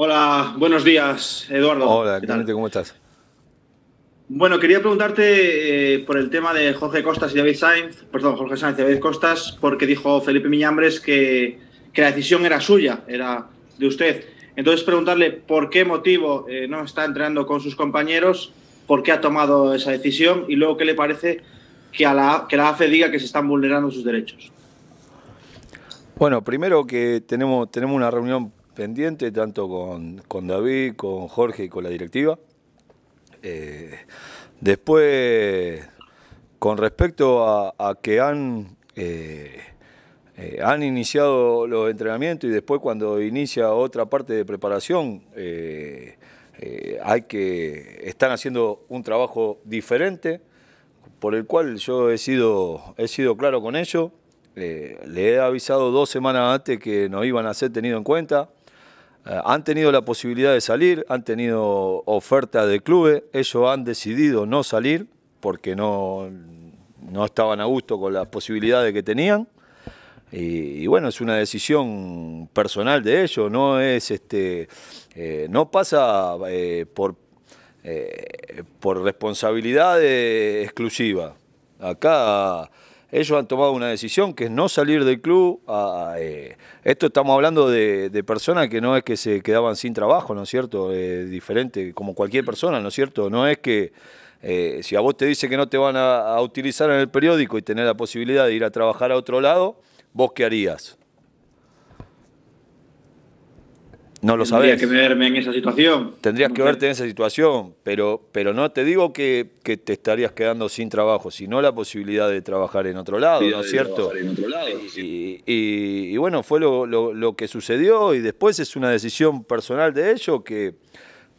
Hola, buenos días, Eduardo. Hola, ¿qué tal? ¿Cómo estás? Bueno, quería preguntarte eh, por el tema de Jorge Costas y David Sainz, perdón, Jorge Sainz y David Costas, porque dijo Felipe Miñambres que, la decisión era suya, era de usted. Entonces, preguntarle por qué motivo eh, no está entrenando con sus compañeros, por qué ha tomado esa decisión y luego qué le parece que, a la, que la AFE diga que se están vulnerando sus derechos. Bueno, primero que tenemos, tenemos una reunión pendiente tanto con, David, con Jorge y con la directiva. Eh, después, con respecto a, que han, eh, eh, han iniciado los entrenamientos y después cuando inicia otra parte de preparación, hay que están haciendo un trabajo diferente, por el cual yo he sido, he sido claro con ellos. le he avisado dos semanas antes que no iban a ser tenido en cuenta. Eh, han tenido la posibilidad de salir, han tenido ofertas de clubes, ellos han decidido no salir porque no, estaban a gusto con las posibilidades que tenían. Y, bueno, es una decisión personal de ellos, no es este, eh, no pasa eh, por, por responsabilidad exclusiva. Acá ellos han tomado una decisión que es no salir del club. Eh, esto estamos hablando de, personas que no es que se quedaban sin trabajo, ¿no es cierto? Eh, diferente, como cualquier persona, ¿no es cierto? No es que eh, si a vos te dice que no te van a utilizar en el periódico y tener la posibilidad de ir a trabajar a otro lado, vos qué harías. No lo sabes. que verme en esa situación. Tendrías que verte en esa situación, pero, pero no te digo que, te estarías quedando sin trabajo, sino la posibilidad de trabajar en otro lado, ¿no es cierto? y, bueno, fue lo, que sucedió y después es una decisión personal de ellos que,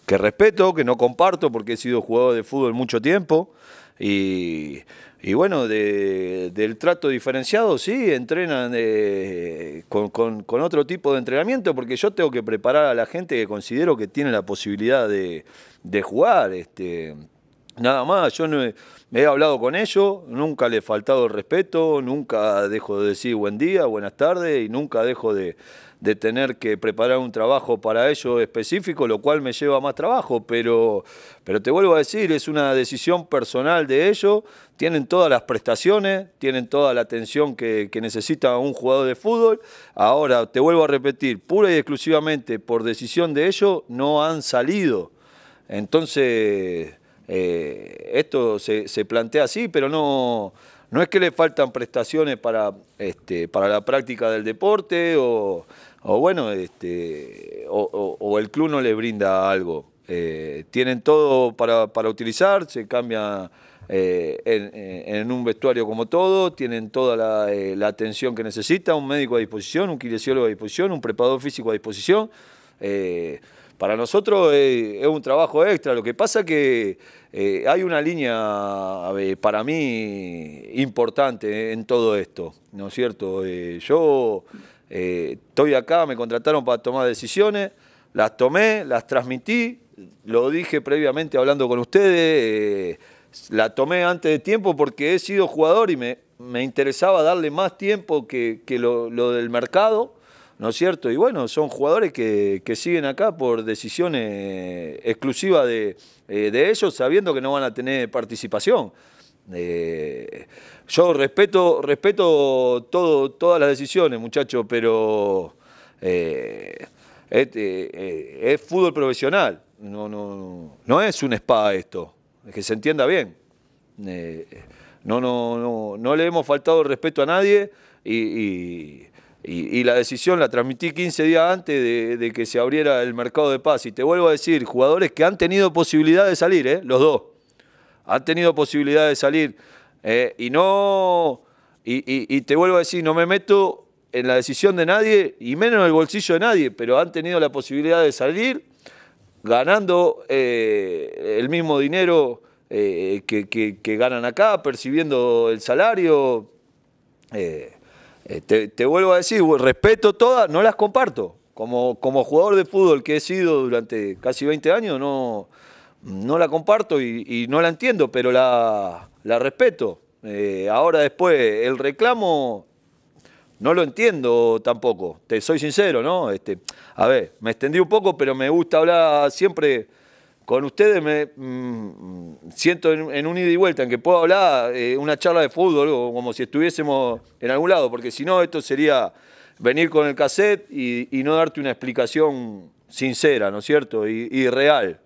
que respeto, que no comparto porque he sido jugador de fútbol mucho tiempo. Y, bueno, del trato diferenciado, sí, entrenan eh, con, otro tipo de entrenamiento, porque yo tengo que preparar a la gente que considero que tiene la posibilidad de, jugar. Este, nada más, yo me he hablado con ellos, nunca le he faltado el respeto, nunca dejo de decir buen día, buenas tardes y nunca dejo de de tener que preparar un trabajo para ello específico, lo cual me lleva más trabajo, pero, pero te vuelvo a decir, es una decisión personal de ellos, tienen todas las prestaciones, tienen toda la atención que, necesita un jugador de fútbol, ahora te vuelvo a repetir, pura y exclusivamente por decisión de ellos no han salido. Entonces, eh, esto se, se plantea así, pero no no es que le faltan prestaciones para, este, para la práctica del deporte o, bueno, este, o, el club no le brinda algo. Eh, tienen todo para, utilizar, se cambia eh, eh, en, un vestuario como todo, tienen toda la, atención que necesita, un médico a disposición, un kinesiólogo a disposición, un preparador físico a disposición. para nosotros es, es un trabajo extra, lo que pasa que eh, hay una línea para mí importante eh, en todo esto, ¿no es cierto? Eh, yo estoy acá, me contrataron para tomar decisiones, las tomé, las transmití, lo dije previamente hablando con ustedes, la tomé antes de tiempo porque he sido jugador y me, interesaba darle más tiempo que, lo del mercado ¿no es cierto? Y bueno, son jugadores que, siguen acá por decisiones eh, exclusivas eh, de, ellos, sabiendo que no van a tener participación. Eh, yo respeto, respeto todo, todas las decisiones, muchachos, pero es, fútbol profesional, no, no, es un spa esto, que se entienda bien. no, no, no, le hemos faltado el respeto a nadie y y, la decisión la transmití 15 días antes de, que se abriera el mercado de paz. Y te vuelvo a decir, jugadores que han tenido posibilidad de salir, ¿eh? los dos. Han tenido posibilidad de salir. Eh, y no. Y, te vuelvo a decir, no me meto en la decisión de nadie y menos en el bolsillo de nadie, pero han tenido la posibilidad de salir ganando eh, el mismo dinero eh, que, ganan acá, percibiendo el salario. Eh, te, vuelvo a decir, respeto todas, no las comparto. Como, como jugador de fútbol que he sido durante casi 20 años, no, no la comparto y, no la entiendo, pero la, respeto. Eh, ahora después, el reclamo no lo entiendo tampoco, te soy sincero, ¿no? Este, a ver, me extendí un poco, pero me gusta hablar siempre con ustedes me mm, siento en, un ida y vuelta, en que puedo hablar eh, una charla de fútbol, como si estuviésemos en algún lado, porque si no, esto sería venir con el cassette y, no darte una explicación sincera, ¿no es cierto? Y, real.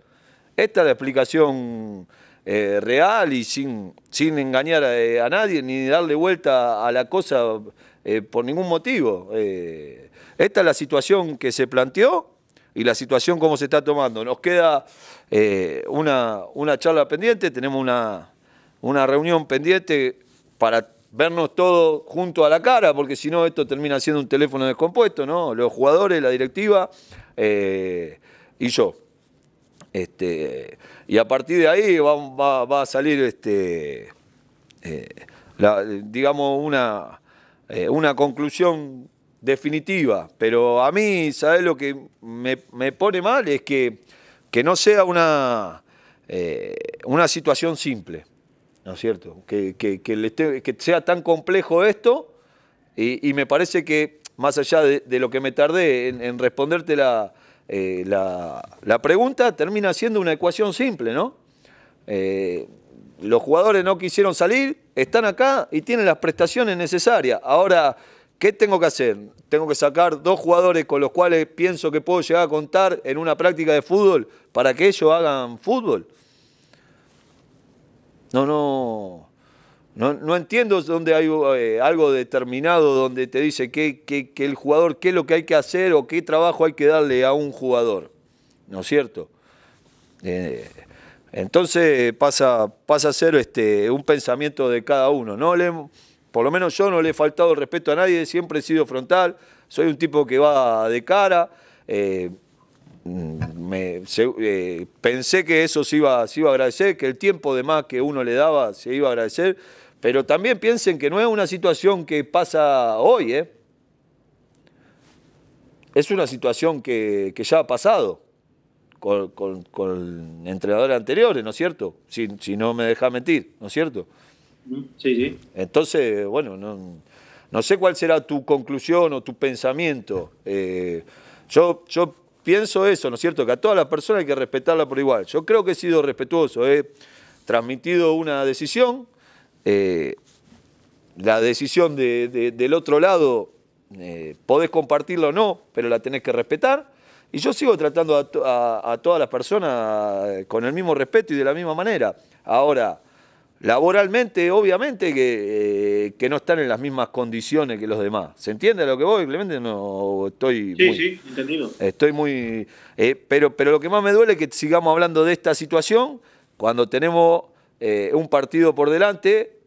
Esta es la explicación eh, real y sin, sin engañar a, nadie ni darle vuelta a la cosa eh, por ningún motivo. esta es la situación que se planteó y la situación como se está tomando. Nos queda eh, una, una, charla pendiente, tenemos una, una reunión pendiente para vernos todos junto a la cara, porque si no esto termina siendo un teléfono descompuesto, ¿no? Los jugadores, la directiva eh, y yo. Este, y a partir de ahí va, a salir, este, eh, digamos, una, una conclusión definitiva. Pero a mí, ¿sabes lo que me, me pone mal? Es que que no sea una, eh, una situación simple, ¿no es cierto? Que, que, sea tan complejo esto y, me parece que más allá de, lo que me tardé en, responderte eh, la, la, pregunta, termina siendo una ecuación simple, ¿no? Eh, los jugadores no quisieron salir, están acá y tienen las prestaciones necesarias. Ahora, ¿Qué tengo que hacer? Tengo que sacar dos jugadores con los cuales pienso que puedo llegar a contar en una práctica de fútbol para que ellos hagan fútbol. No, no. No, entiendo dónde hay eh, algo determinado donde te dice que, el jugador, qué es lo que hay que hacer o qué trabajo hay que darle a un jugador. ¿No es cierto? Eh, entonces eh, pasa, pasa a ser este, un pensamiento de cada uno. No por lo menos yo no le he faltado el respeto a nadie, siempre he sido frontal, soy un tipo que va de cara. Eh, mm, eh, pensé que eso se iba, iba, a agradecer, que el tiempo de más que uno le daba se iba a agradecer, pero también piensen que no es una situación que pasa hoy, ¿eh? es una situación que, ya ha pasado con, entrenadores anteriores, ¿no es cierto? Si, si no me deja mentir, ¿no es cierto? Sí, sí. Entonces, bueno, no, sé cuál será tu conclusión o tu pensamiento. Eh, yo, yo pienso eso, ¿no es cierto? Que a todas las personas hay que respetarlas por igual. Yo creo que he sido respetuoso, he transmitido una decisión. Eh, la decisión del otro lado, eh, podés compartirla o no, pero la tenés que respetar. Y yo sigo tratando a, a todas las personas con el mismo respeto y de la misma manera. Ahora, laboralmente, obviamente, eh, que, no están en las mismas condiciones que los demás. ¿Se entiende lo que voy, Clemente? No estoy. Sí, sí, entendido. Estoy muy. Eh, pero, pero lo que más me duele es que sigamos hablando de esta situación cuando tenemos eh, un partido por delante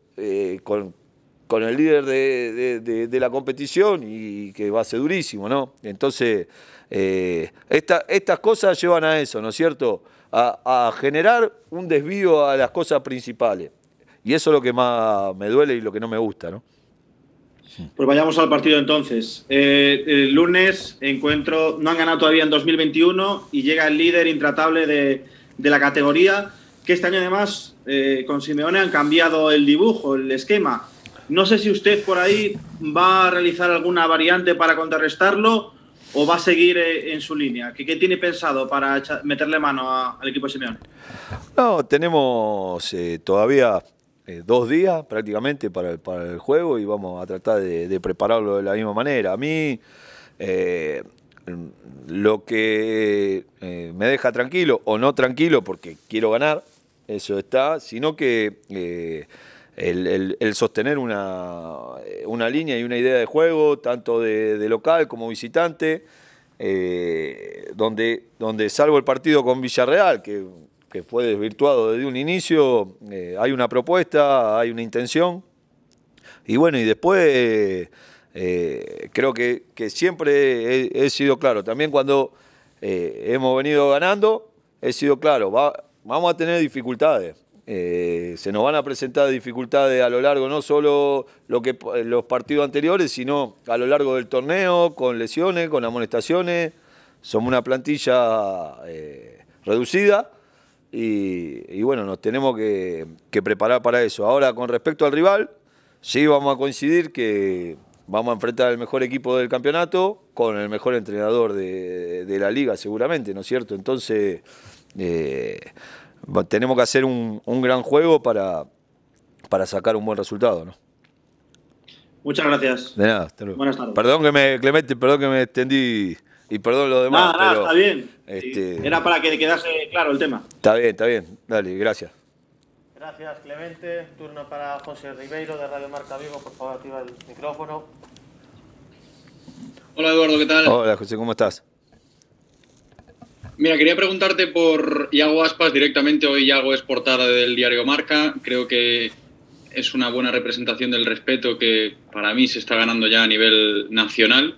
con, con, el líder de, la competición y que va a ser durísimo, ¿no? Entonces, estas cosas llevan a eso, ¿no es cierto? a generar un desvío a las cosas principales. Y eso es lo que más me duele y lo que no me gusta, ¿no? Pues vayamos al partido entonces. Eh, el lunes encuentro, no han ganado todavía en 2021 y llega el líder intratable de, la categoría, que este año además eh, con Simeone han cambiado el dibujo, el esquema. No sé si usted por ahí va a realizar alguna variante para contrarrestarlo o va a seguir eh, en su línea? ¿Qué, tiene pensado para meterle mano al equipo de Simeone? No, tenemos todavía eh, dos días prácticamente para el, para el, juego y vamos a tratar de, prepararlo de la misma manera. A mí eh, lo que eh, me deja tranquilo o no tranquilo porque quiero ganar, eso está, sino que... El, sostener una, línea y una idea de juego, tanto de, local como visitante, donde, donde el partido con Villarreal, que que fue desvirtuado desde un inicio, eh, hay una propuesta, hay una intención. Y bueno, y después eh, eh, creo que, siempre he, sido claro. También cuando hemos venido ganando, he sido claro, vamos a tener dificultades. se nos van a presentar dificultades a lo largo, no solo lo que, los partidos anteriores, sino a lo largo del torneo, con lesiones, con amonestaciones. Somos una plantilla reducida y, bueno, nos tenemos que, preparar para eso. Ahora, con respecto al rival, sí vamos a coincidir que vamos a enfrentar el mejor equipo del campeonato con el mejor entrenador de, la liga, seguramente, ¿no es cierto? Entonces, eh, tenemos que hacer un, gran juego para, para sacar un buen resultado, ¿no? Muchas gracias. De nada, hasta luego. Buenas tardes. Perdón que me, Clemente, perdón que me extendí y perdón lo demás. Nada, está bien. Este, era para que quedase claro el tema. Está bien, está bien. Dale, gracias. Gracias, Clemente. Turno para José Ribeiro de Radio Marca Vivo. Por favor, activa el micrófono. Hola, Eduardo, ¿qué tal? Hola, José, ¿cómo estás? Mira, quería preguntarte por Iago Aspas directamente. Hoy Iago es portada del diario Marca. Creo que es una buena representación del respeto que para mí se está ganando ya a nivel nacional.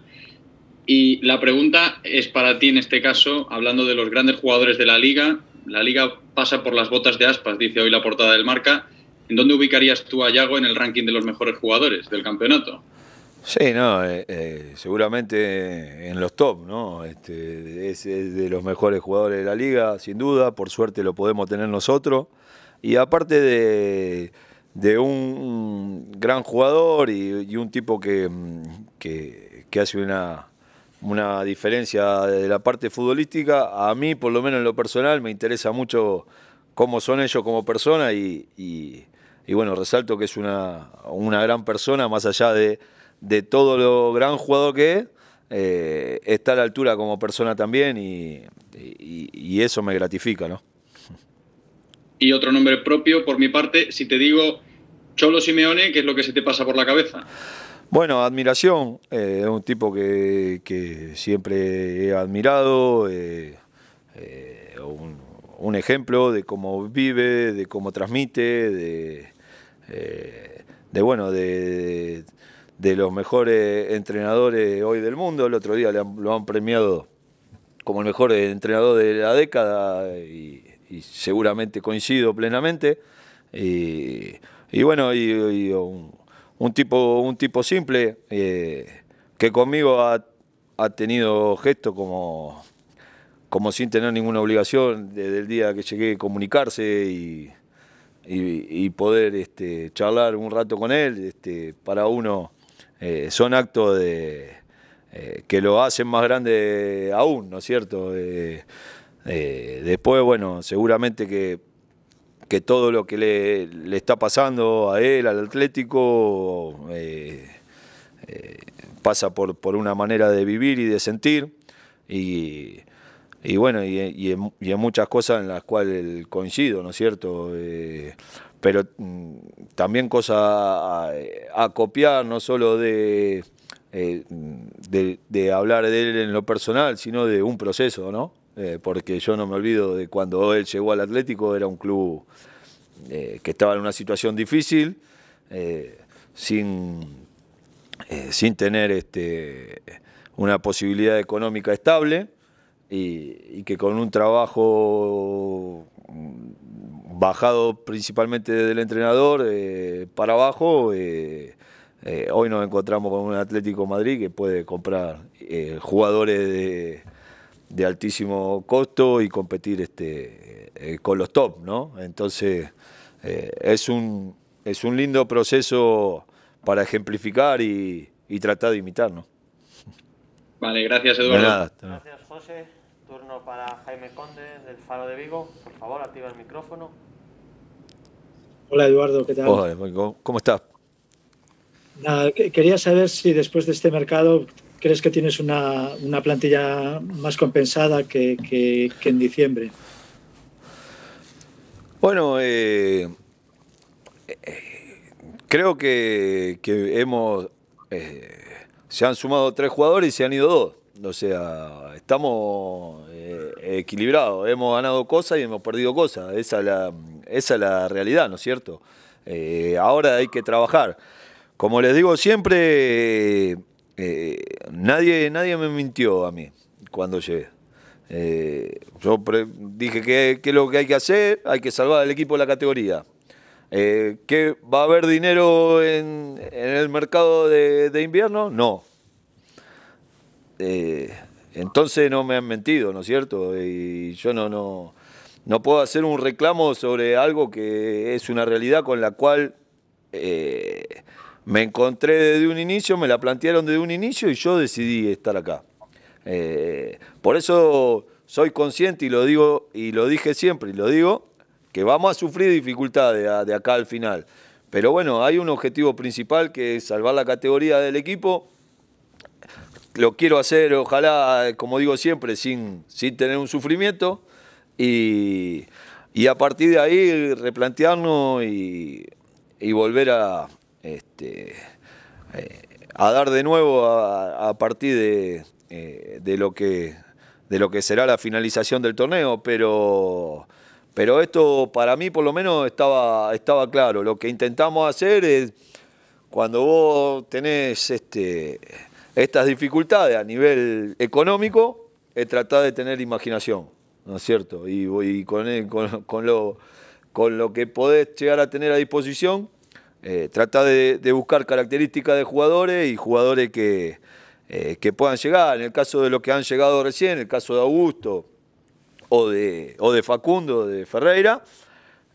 Y la pregunta es para ti en este caso, hablando de los grandes jugadores de la liga. La liga pasa por las botas de aspas, dice hoy la portada del marca. ¿En dónde ubicarías tú a Yago en el ranking de los mejores jugadores del campeonato? Sí, no, eh, eh, seguramente en los top, ¿no? Este, es, de los mejores jugadores de la liga, sin duda, por suerte lo podemos tener nosotros. Y aparte de, un gran jugador y, un tipo que hace una, una diferencia de la parte futbolística. A mí, por lo menos en lo personal, me interesa mucho cómo son ellos como persona y, y, bueno, resalto que es una, gran persona, más allá de, todo lo gran jugador que es, eh, está a la altura como persona también y, eso me gratifica, ¿no? Y otro nombre propio, por mi parte, si te digo Cholo Simeone, ¿qué es lo que se te pasa por la cabeza? Bueno, admiración. Eh, es un tipo que, siempre he admirado. Eh, eh, un, ejemplo de cómo vive, de cómo transmite, de, bueno, de, los mejores entrenadores hoy del mundo. El otro día lo han premiado como el mejor entrenador de la década y, seguramente coincido plenamente. Y, bueno, y un, un tipo, un tipo simple eh, que conmigo ha, tenido gestos como, como sin tener ninguna obligación desde el día que llegué a comunicarse y, poder este, charlar un rato con él. Este, para uno eh, son actos de, eh, que lo hacen más grande aún, ¿no es cierto? después, bueno, seguramente que que todo lo que le, está pasando a él, al Atlético, eh, eh, pasa por, por, una manera de vivir y de sentir. Y, bueno, y, en, muchas cosas en las cuales coincido, ¿no es cierto? Eh, pero mm, también cosas a, copiar, no solo de, de hablar de él en lo personal, sino de un proceso, ¿no? Eh, porque yo no me olvido de cuando él llegó al Atlético, era un club eh, que estaba en una situación difícil, eh, sin, sin tener este, una posibilidad económica estable y, que con un trabajo bajado principalmente del entrenador para abajo, hoy nos encontramos con un Atlético Madrid que puede comprar jugadores de de altísimo costo y competir este, eh, con los top, ¿no? Entonces, eh, es, un, es un lindo proceso para ejemplificar y, tratar de imitar, ¿no? Vale, gracias Eduardo. gracias José. Turno para Jaime Conde del Faro de Vigo. Por favor, activa el micrófono. Hola Eduardo, ¿qué tal? ¿cómo estás? quería saber si después de este mercado crees que tienes una, plantilla más compensada que, en diciembre? Bueno, eh, eh, creo que, hemos... Eh, se han sumado tres jugadores y se han ido dos. O sea, estamos equilibrados. Hemos ganado cosas y hemos perdido cosas. Esa es la, realidad, ¿no es cierto? ahora hay que trabajar. Como les digo siempre, eh, nadie, nadie me mintió a mí cuando llegué. Eh, yo dije que, lo que hay que hacer, hay que salvar al equipo de la categoría. Eh, ¿Que va a haber dinero en, el mercado de, invierno? No. entonces no me han mentido, ¿no es cierto? Y yo no, no, no puedo hacer un reclamo sobre algo que es una realidad con la cual me encontré desde un inicio, me la plantearon desde un inicio y yo decidí estar acá. Eh, por eso soy consciente y lo digo y lo dije siempre y lo digo que vamos a sufrir dificultades de acá al final. Pero bueno, hay un objetivo principal que es salvar la categoría del equipo. Lo quiero hacer, ojalá, como digo siempre, sin, sin tener un sufrimiento. Y, a partir de ahí replantearnos y volver a, este, eh, a dar de nuevo a, partir de, eh, de, lo que, de lo que será la finalización del torneo, pero, pero esto para mí por lo menos estaba, estaba claro. Lo que intentamos hacer es, cuando vos tenés este, estas dificultades a nivel económico, es tratar de tener imaginación, ¿no es cierto? Y, con, con, lo, con lo que podés llegar a tener a disposición, eh, trata de, buscar características de jugadores y jugadores eh, que, puedan llegar. En el caso de los que han llegado recién, en el caso de Augusto o de, o de Facundo, de Ferreira,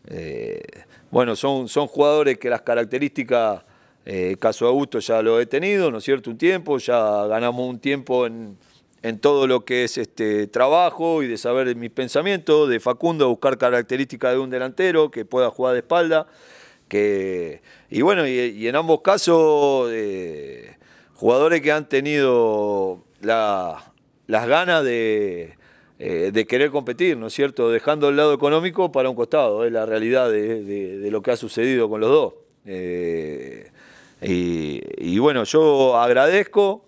eh, bueno, son, jugadores que las características, el caso de Augusto ya lo he tenido, ¿no es cierto? Un tiempo, ya ganamos un tiempo en, todo lo que es este trabajo y de saber mis pensamientos, de Facundo buscar características de un delantero que pueda jugar de espalda y bueno, y, en ambos casos, eh, jugadores que han tenido las ganas eh, de, querer competir, ¿no es cierto? Dejando el lado económico para un costado, es la realidad de, lo que ha sucedido con los dos. Eh, y, bueno, yo agradezco,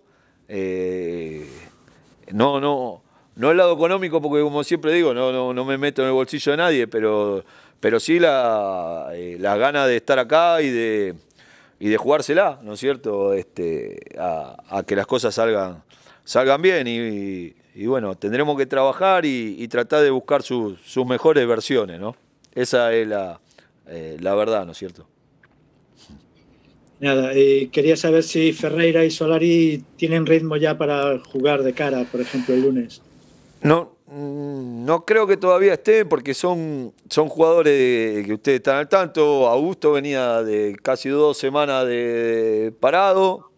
no, no, no el lado económico, porque como siempre digo, no, no, no me meto en el bolsillo de nadie, pero pero sí la, eh, las ganas de estar acá y de, y de jugársela, ¿no es cierto? Este, a, que las cosas salgan, salgan bien y, bueno, tendremos que trabajar y, tratar de buscar sus mejores versiones, ¿no? Esa es la, eh, la verdad, ¿no es cierto? Nada, eh, quería saber si Ferreira y Solari tienen ritmo ya para jugar de cara, por ejemplo, el lunes. No, no creo que todavía estén porque son, son jugadores que ustedes están al tanto. Augusto venía de casi dos semanas de parado,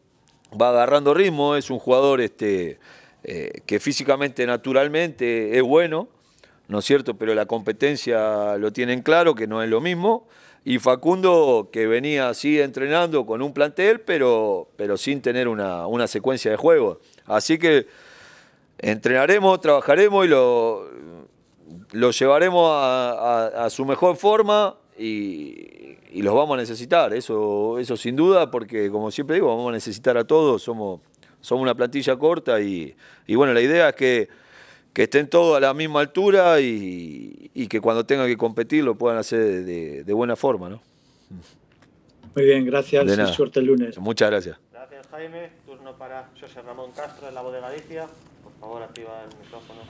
va agarrando ritmo, es un jugador este, eh, que físicamente, naturalmente, es bueno, ¿no es cierto? Pero la competencia lo tienen claro, que no es lo mismo. Y Facundo, que venía así entrenando con un plantel, pero, pero sin tener una, una secuencia de juego. Así que entrenaremos, trabajaremos y lo, lo llevaremos a, su mejor forma y, los vamos a necesitar, eso, eso sin duda, porque como siempre digo, vamos a necesitar a todos, somos, somos una plantilla corta y, bueno, la idea es que, estén todos a la misma altura y, y, que cuando tengan que competir lo puedan hacer de, de buena forma. Muy bien, gracias y suerte el lunes. Muchas gracias. Gracias Jaime, turno para José Ramón Castro de la Bodega Galicia. Ahora activa el micrófono.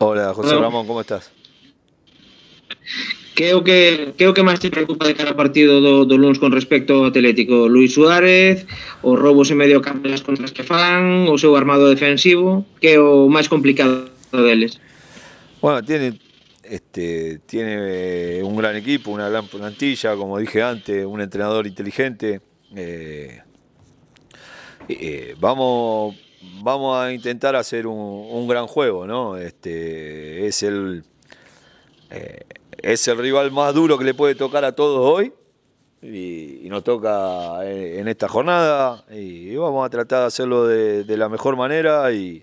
Hola, José Ramón, ¿cómo estás? Creo que, creo que más te preocupa de cada partido do, Luns con respecto a Atlético? Luis Suárez, ¿O Robos en medio campo das contras que o su armado defensivo, que é o más complicado es? Bueno, tiene este tiene eh, un gran equipo, una gran plantilla, como dije antes, un entrenador inteligente, eh, eh, vamos, vamos a intentar hacer un, gran juego, ¿no? Este, es, el, eh, es el rival más duro que le puede tocar a todos hoy y, nos toca en, esta jornada y, vamos a tratar de hacerlo de, la mejor manera y,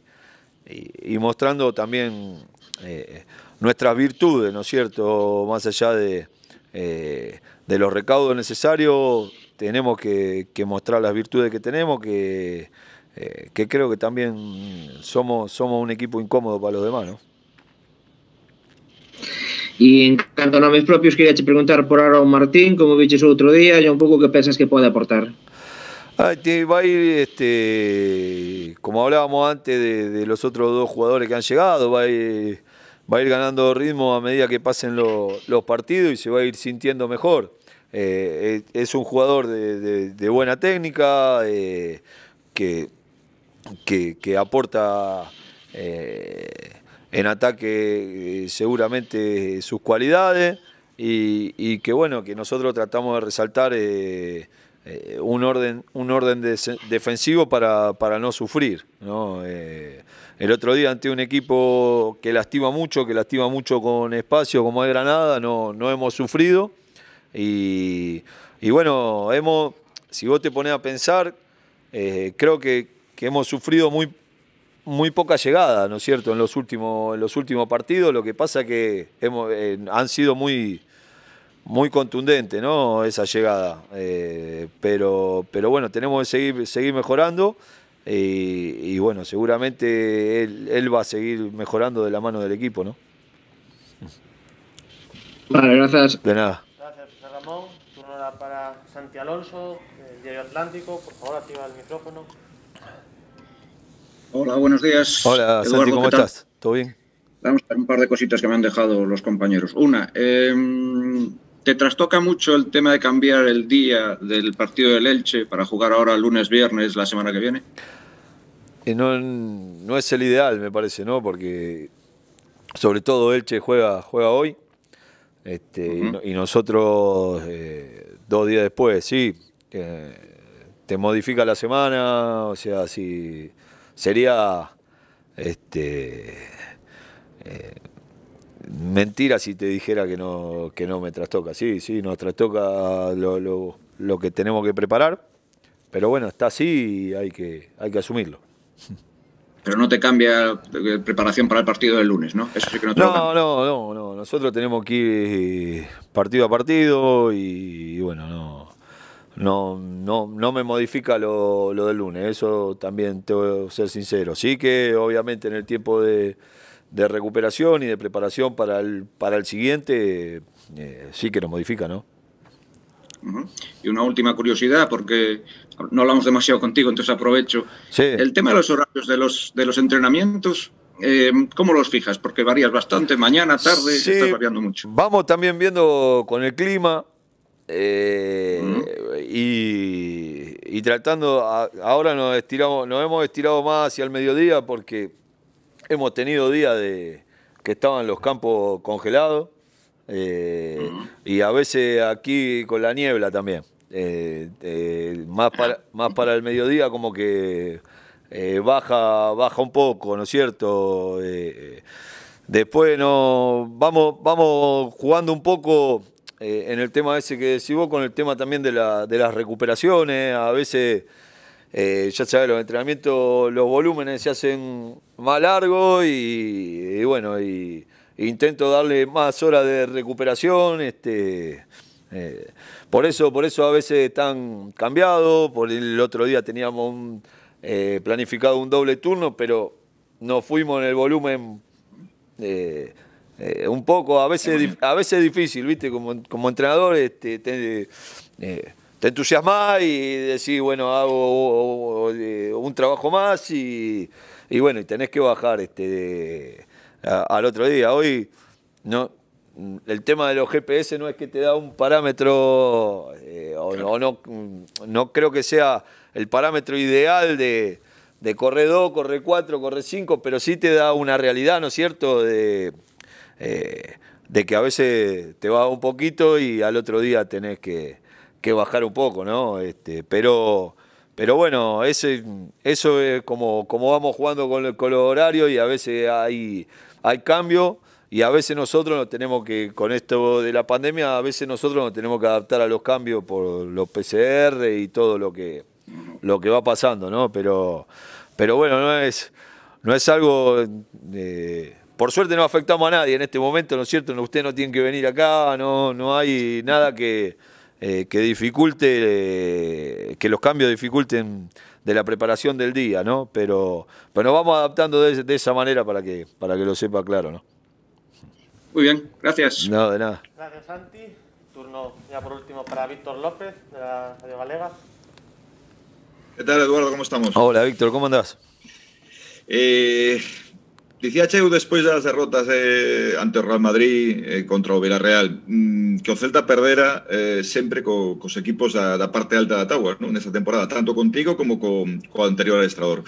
mostrando también eh, nuestras virtudes, ¿no es cierto? Más allá de, de los recaudos necesarios tenemos que, mostrar las virtudes que tenemos, que, eh, que creo que también somos, somos un equipo incómodo para los demás, y en cuanto a mis propios, quería preguntar por a Martín, como viches otro día, ya un poco qué piensas que puede aportar. Ah, va a ir, este, como hablábamos antes de, los otros dos jugadores que han llegado, va a ir, va a ir ganando ritmo a medida que pasen los partidos y se va a ir sintiendo mejor. Eh, es un jugador de, buena técnica, eh, que, que, aporta eh, en ataque seguramente sus cualidades y, que bueno, que nosotros tratamos de resaltar un orden, un orden defensivo para, no sufrir. el otro día ante un equipo que lastima mucho, que lastima mucho con espacio como es Granada, no hemos sufrido. Y, bueno, hemos, si vos te pones a pensar, eh, creo que, hemos sufrido muy, muy poca llegada, ¿no es cierto?, en los últimos, los últimos partidos. Lo que pasa que hemos, eh, han sido muy, muy contundentes, ¿no?, esa llegada. Eh, pero, pero bueno, tenemos que seguir, seguir mejorando. Y, bueno, seguramente él, va a seguir mejorando de la mano del equipo, ¿no? Vale, gracias. De nada. Ramón. para Santi Alonso, Atlántico. Por activa el micrófono. Hola, buenos días. Hola, Santi, ¿cómo estás? ¿Todo bien? Vamos a ver un par de cositas que me han dejado los compañeros. Una, em, ¿te trastoca mucho el tema de cambiar el día del partido del Elche para jugar ahora lunes, viernes, la semana que viene? Eh, no, no es el ideal, me parece, ¿no? Porque sobre todo Elche juega, juega hoy este, y, nosotros, eh, dos días después, sí, eh, te modifica la semana, o sea, si sería este, eh, mentira si te dijera que no, no me trastoca. Sí, sí, nos trastoca lo, que tenemos que preparar, pero bueno, está así y hay que, hay que asumirlo. Pero no te cambia eh, preparación para el partido del lunes, ¿no? Eso sí que no te no, no, no, no. Nosotros tenemos que eh, partido a partido y, bueno, no, no, me modifica lo, del lunes. Eso también tengo que ser sincero. Sí que obviamente en el tiempo de, recuperación y de preparación para el, para el siguiente, eh, sí que nos modifica, ¿no? Y una última curiosidad, porque no hablamos demasiado contigo, entonces aprovecho. El tema de los horarios de los, de los entrenamientos, eh, ¿cómo los fijas? Porque varías bastante, mañana, tarde, sí. variando mucho. Vamos también viendo con el clima. Eh, y, tratando, ahora nos estiramos, nos hemos estirado más hacia el mediodía porque hemos tenido días de que estaban los campos congelados eh, y a veces aquí con la niebla también. Eh, eh, más, para, más para el mediodía como que baja, baja un poco, ¿no es cierto? después no, vamos, vamos jugando un poco en el tema ese que decís vos, con el tema también de, la, de las recuperaciones. A veces, ya sabes, los entrenamientos, los volúmenes se hacen más largos y bueno, y intento darle más horas de recuperación, este, eh, por, eso, por eso a veces están cambiados, por el otro día teníamos un, eh, planificado un doble turno, pero nos fuimos en el volumen eh, un poco, a veces, a veces difícil, ¿viste? Como, entrenador este, te, te entusiasmás y decís, bueno, hago un trabajo más y, bueno, y tenés que bajar este, al otro día. Hoy no, el tema de los GPS no es que te da un parámetro, eh, o, no, mm, no, creo que sea el parámetro ideal de, de corre 2, corre 4, corre 5, pero sí te da una realidad, ¿no es cierto? De, eh, de que a veces te va un poquito y al otro día tenés que, bajar un poco, ¿no? Este, pero, pero bueno, ese, eso es como, como vamos jugando con, con los horarios y a veces hay hay cambio y a veces nosotros nos tenemos que, con esto de la pandemia, a veces nosotros nos tenemos que adaptar a los cambios por los PCR y todo lo que, lo que va pasando, ¿no? Pero, pero bueno, no es, no es algo... Eh, por suerte no afectamos a nadie en este momento, ¿no es cierto? usted no tiene que venir acá, no, no hay nada que, eh, que dificulte, eh, que los cambios dificulten de la preparación del día, ¿no? Pero, pero nos vamos adaptando de, esa manera para que, para que lo sepa claro, ¿no? Muy bien, gracias. No, de nada. Gracias, Santi. Turno ya por último para Víctor López, de la Radio ¿Qué tal, Eduardo? ¿Cómo estamos? Hola, Víctor, ¿cómo andás? Eh, Dicía eu despois das derrotas eh, ante o Real Madrid eh, contra o Villarreal mmm, que o Celta perdera eh, sempre co, cos equipos da, da parte alta da Taua non? nesta temporada, tanto contigo como co, co anterior adestrador.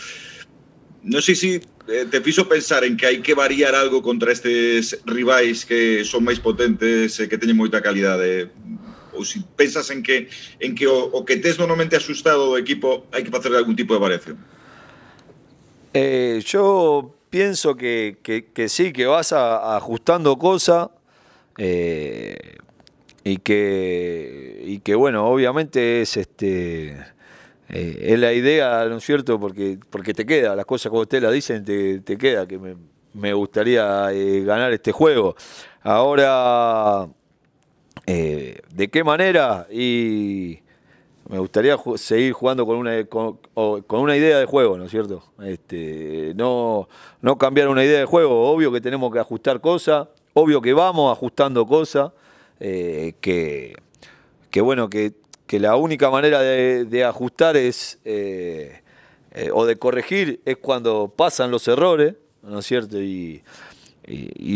Non sei se eh, te fixo pensar en que hai que variar algo contra estes rivais que son máis potentes e eh, que teñen moita calidade ou se si pensas en que en que o, o que tes normalmente asustado do equipo hai que facer algún tipo de variación. Eh, yo pienso que, sí, que vas ajustando cosas. Eh, y que, y que bueno, obviamente es este eh, es la idea, ¿no es cierto? Porque, porque te queda, las cosas como ustedes las dicen, te, te queda, que me, gustaría eh, ganar este juego. Ahora, ¿de qué manera? Y me gustaría seguir jugando con una, con, una idea de juego, ¿no es cierto? Este, no, no cambiar una idea de juego. Obvio que tenemos que ajustar cosas, obvio que vamos ajustando cosas, eh, que, bueno, que, la única manera de, ajustar es, eh, eh, o de corregir, es cuando pasan los errores, ¿no es cierto? Y,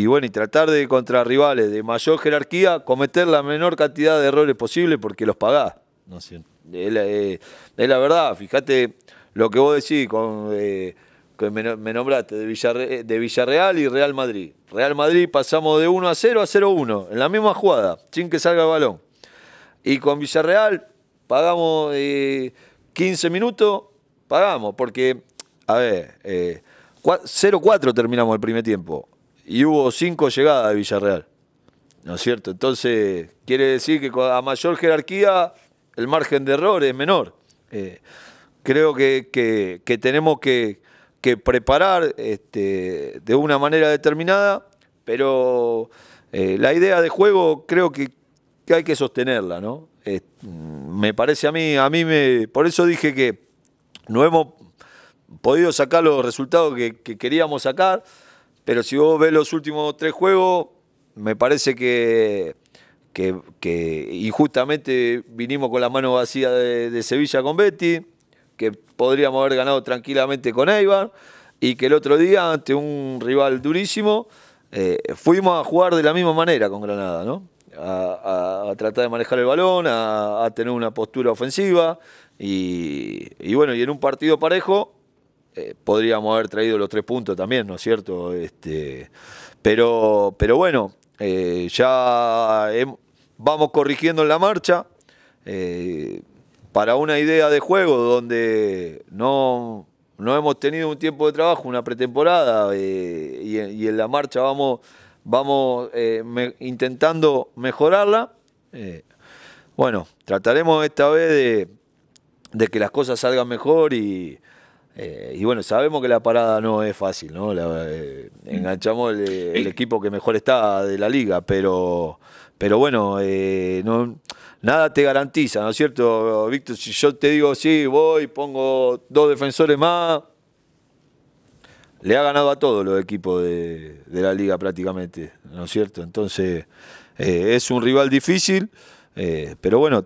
bueno, y tratar de contra rivales de mayor jerarquía cometer la menor cantidad de errores posible porque los pagás. No es cierto. Eh, es la, verdad, fíjate lo que vos decís, con, eh, que me, nombraste, eh, de, Villarreal y Real Madrid. Real Madrid pasamos de 1 a 0 a 0-1, a en la misma jugada, sin que salga el balón. Y con Villarreal pagamos 15 minutos, pagamos, porque, a ver, eh, 0-4 terminamos el primer tiempo y hubo 5 llegadas de Villarreal. ¿No es cierto? Entonces, quiere decir que a mayor jerarquía el margen de error es menor. Eh, creo que, tenemos que, preparar este, de una manera determinada, pero eh, la idea de juego creo que, hay que sostenerla, ¿no? Mm, me parece a mí, a mí me. Por eso dije que no hemos podido sacar los resultados que, que queríamos sacar, pero si vos ves los últimos tres juegos, me parece que que, injustamente vinimos con la mano vacía de, Sevilla con Betty, que podríamos haber ganado tranquilamente con Eibar, y que el otro día, ante un rival durísimo, eh, fuimos a jugar de la misma manera con Granada, ¿no? A, tratar de manejar el balón, a, tener una postura ofensiva, y, bueno, y en un partido parejo eh, podríamos haber traído los tres puntos también, ¿no es cierto? Este, pero, pero bueno, eh, ya hemos vamos corrigiendo en la marcha. Eh, para una idea de juego donde no, hemos tenido un tiempo de trabajo, una pretemporada, eh, y, en la marcha vamos, vamos eh, intentando mejorarla, bueno, trataremos esta vez de, que las cosas salgan mejor y, bueno, sabemos que la parada no es fácil, ¿no? enganchamos el, equipo que mejor está de la liga, pero pero bueno, eh, nada te garantiza, ¿no es cierto, Víctor? Si yo te digo, sí, voy, pongo dos defensores más, le ha ganado a todos los equipos de, la liga prácticamente, ¿no es cierto? Entonces, eh, es un rival difícil, eh, pero bueno,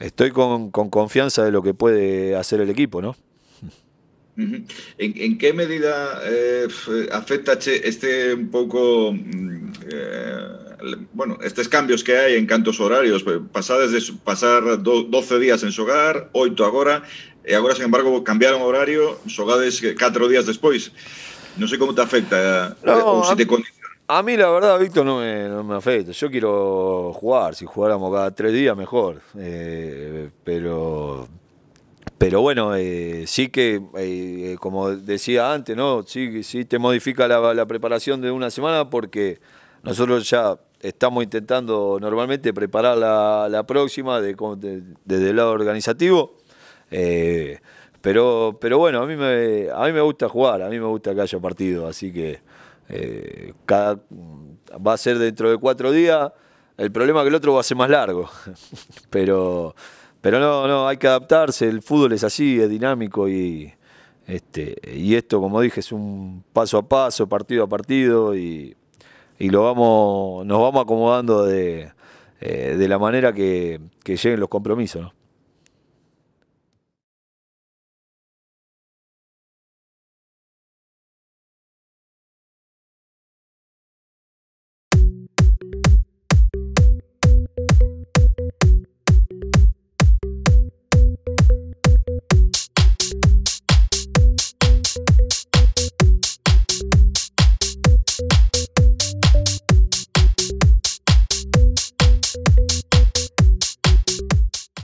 estoy con, confianza de lo que puede hacer el equipo, ¿no? ¿En, qué medida afecta este un poco mm, bueno, estos cambios que hay en cantos horarios, pasades de pasar 12 días en hogar, 8 ahora, y e ahora sin embargo, cambiaron horario, xogades 4 días después, no sé cómo te afecta, eh, no, te condiciona. A mí la verdad, Víctor, no me, no me afecta. Yo quiero jugar. Si jugáramos cada tres días, mejor. Eh, pero pero bueno, eh, sí que, como decía antes, ¿no? Sí, sí te modifica la, la, preparación de una semana porque nosotros ya estamos intentando normalmente preparar la, próxima desde el lado organizativo. Eh, pero, pero bueno, a mí, me, a mí me gusta jugar, a mí me gusta que haya partido, así que eh, va a ser dentro de cuatro días. El problema es que el otro va a ser más largo, pero, pero no, no, hay que adaptarse, el fútbol es así, es dinámico y, este, y esto, como dije, es un paso a paso, partido a partido y y lo vamos, nos vamos acomodando eh, de, la manera que, que lleguen los compromisos.